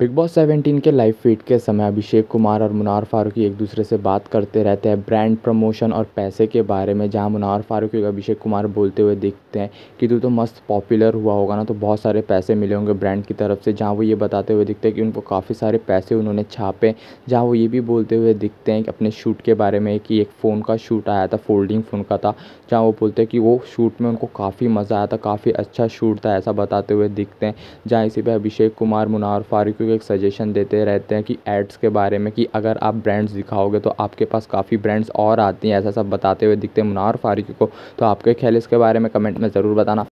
big boss 17 के live feed के समय अभिषेक कुमार और मुनार फारूकी एक दूसरे से बात करते रहते हैं ब्रांड प्रमोशन और पैसे के बारे में जहां मुनार फारूकी और अभिषेक कुमार बोलते हुए दिखते हैं कि तू तो मस्त पॉपुलर हुआ होगा ना तो बहुत सारे पैसे मिले होंगे ब्रांड की तरफ से जहां वो ये बताते हुए दिखते हैं कि उनको काफ़ी सारे पैसे उन्होंने छापे जहाँ वो ये भी बोलते हुए दिखते हैं कि अपने शूट के बारे में कि एक फ़ोन का शूट आया था फोल्डिंग फ़ोन का था जहाँ वो बोलते हैं कि वो शूट में उनको काफ़ी मज़ा आया था काफ़ी अच्छा शूट था ऐसा बताते हुए दिखते हैं जहाँ इसी पर अभिषेक कुमार मुनार फारूकी लड़कियों को एक सजेशन देते रहते हैं कि एड्स के बारे में कि अगर आप ब्रांड्स दिखाओगे तो आपके पास काफ़ी ब्रांड्स और आती हैं ऐसा सब बताते हुए दिखते हैं मुनार फारूकी को तो आपके ख्याल इसके बारे में कमेंट में ज़रूर बताना